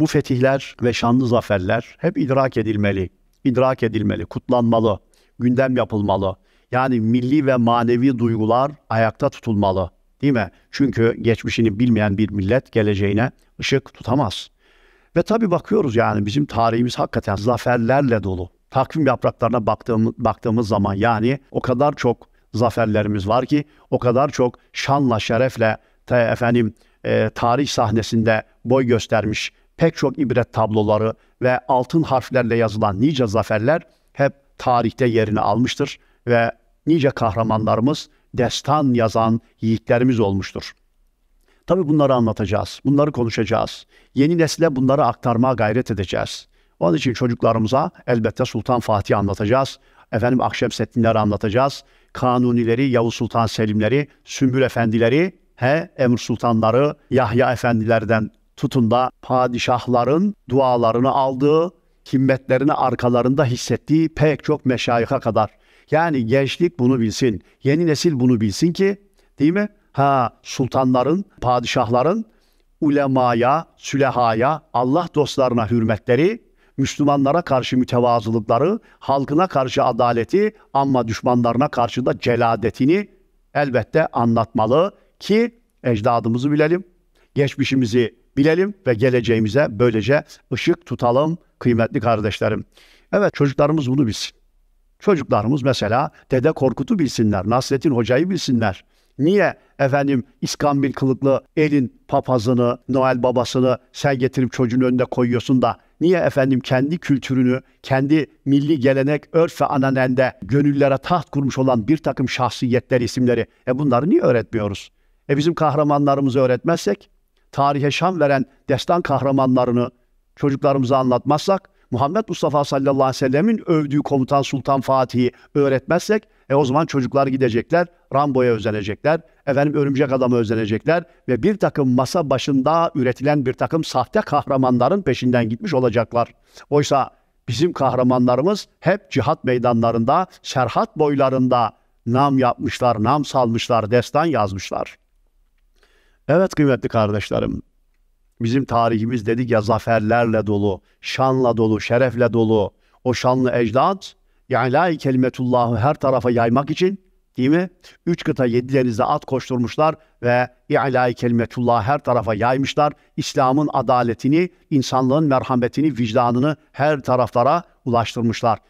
Bu fetihler ve şanlı zaferler hep idrak edilmeli, idrak edilmeli, kutlanmalı, gündem yapılmalı. Yani milli ve manevi duygular ayakta tutulmalı. Değil mi? Çünkü geçmişini bilmeyen bir millet geleceğine ışık tutamaz. Ve tabii bakıyoruz yani bizim tarihimiz hakikaten zaferlerle dolu. Takvim yapraklarına baktığımız, baktığımız zaman yani o kadar çok zaferlerimiz var ki o kadar çok şanla şerefle te, efendim e, tarih sahnesinde boy göstermiş pek çok ibret tabloları ve altın harflerle yazılan nice zaferler hep tarihte yerini almıştır ve nice kahramanlarımız destan yazan yiğitlerimiz olmuştur. Tabii bunları anlatacağız, bunları konuşacağız. Yeni nesle bunları aktarmaya gayret edeceğiz. Onun için çocuklarımıza elbette Sultan Fatih'i anlatacağız. Efendim Akşemseddinleri anlatacağız. Kanunileri, Yavuz Sultan Selimleri, Sümbül Efendileri, he Emir Sultanları, Yahya Efendilerden tutun da padişahların dualarını aldığı, himmetlerini arkalarında hissettiği pek çok meşayika kadar. Yani gençlik bunu bilsin, yeni nesil bunu bilsin ki değil mi? Ha sultanların, padişahların ulemaya, sülehaya, Allah dostlarına hürmetleri, Müslümanlara karşı mütevazılıkları, halkına karşı adaleti ama düşmanlarına karşı da celadetini elbette anlatmalı ki ecdadımızı bilelim, geçmişimizi bilelim ve geleceğimize böylece ışık tutalım kıymetli kardeşlerim. Evet çocuklarımız bunu bilsin. Çocuklarımız mesela Dede Korkut'u bilsinler, Nasrettin Hoca'yı bilsinler. Niye efendim İskambil kılıklı elin papazını, Noel babasını sen getirip çocuğun önünde koyuyorsun da niye efendim kendi kültürünü, kendi milli gelenek, örf ve ananende gönüllere taht kurmuş olan bir takım şahsiyetler isimleri e bunları niye öğretmiyoruz? E bizim kahramanlarımızı öğretmezsek tarihe şan veren destan kahramanlarını çocuklarımıza anlatmazsak, Muhammed Mustafa sallallahu aleyhi ve sellemin övdüğü komutan Sultan Fatih'i öğretmezsek, e o zaman çocuklar gidecekler, Rambo'ya özenecekler, efendim örümcek adamı özenecekler ve bir takım masa başında üretilen bir takım sahte kahramanların peşinden gitmiş olacaklar. Oysa bizim kahramanlarımız hep cihat meydanlarında, serhat boylarında nam yapmışlar, nam salmışlar, destan yazmışlar. Evet kıymetli kardeşlerim, bizim tarihimiz dedik ya zaferlerle dolu, şanla dolu, şerefle dolu. O şanlı ecdat, yani la kelimetullahı her tarafa yaymak için değil mi? Üç kıta yedi denizde at koşturmuşlar ve İ'la-i Kelimetullah her tarafa yaymışlar. İslam'ın adaletini, insanlığın merhametini, vicdanını her taraflara ulaştırmışlar.